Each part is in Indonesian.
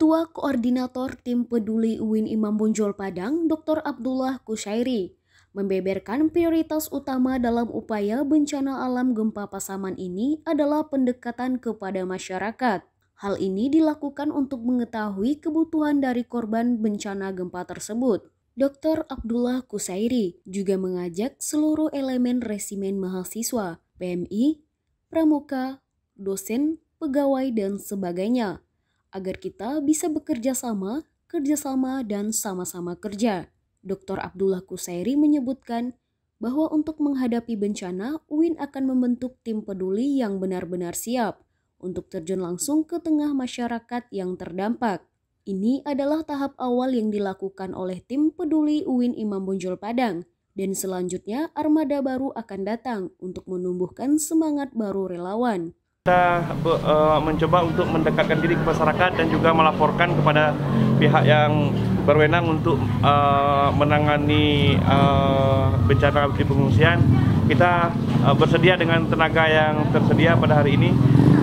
Ketua Koordinator Tim Peduli UIN Imam Bonjol Padang, Dr. Abdullah Kusairi, membeberkan prioritas utama dalam upaya bencana alam gempa Pasaman ini adalah pendekatan kepada masyarakat. Hal ini dilakukan untuk mengetahui kebutuhan dari korban bencana gempa tersebut. Dr. Abdullah Kusairi juga mengajak seluruh elemen resimen mahasiswa, PMI, pramuka, dosen, pegawai, dan sebagainya agar kita bisa bekerja sama, kerjasama, dan sama-sama kerja. Dr. Abdullah Kusairi menyebutkan bahwa untuk menghadapi bencana, UIN akan membentuk tim peduli yang benar-benar siap untuk terjun langsung ke tengah masyarakat yang terdampak. Ini adalah tahap awal yang dilakukan oleh tim peduli UIN Imam Bonjol Padang dan selanjutnya armada baru akan datang untuk menumbuhkan semangat baru relawan. Kita uh, mencoba untuk mendekatkan diri ke masyarakat dan juga melaporkan kepada pihak yang berwenang untuk uh, menangani uh, bencana di pengungsian. Kita uh, bersedia dengan tenaga yang tersedia pada hari ini.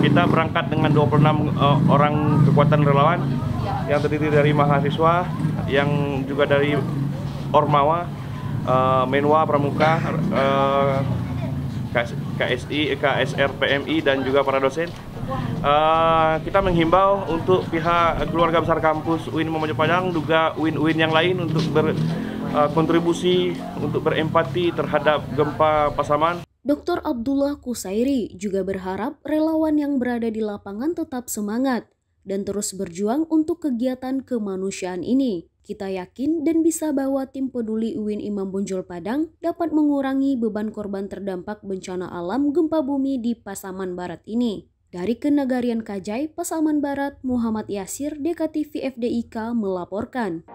Kita berangkat dengan 26 uh, orang kekuatan relawan yang terdiri dari mahasiswa, yang juga dari Ormawa, uh, Menwa Pramuka, uh, KSI, KSR, PMI dan juga para dosen. Uh, kita menghimbau untuk pihak keluarga besar kampus UIN Momojo Padang juga UIN-UIN yang lain untuk berkontribusi eh, uh, untuk berempati terhadap gempa Pasaman. Dr. Abdullah Kusairi juga berharap relawan yang berada di lapangan tetap semangat dan terus berjuang untuk kegiatan kemanusiaan ini. Kita yakin dan bisa bahwa tim peduli UIN Imam Bonjol Padang dapat mengurangi beban korban terdampak bencana alam gempa bumi di Pasaman Barat ini. Dari Kenegarian Kajai, Pasaman Barat, Muhammad Yasir, DKTV FDIK melaporkan.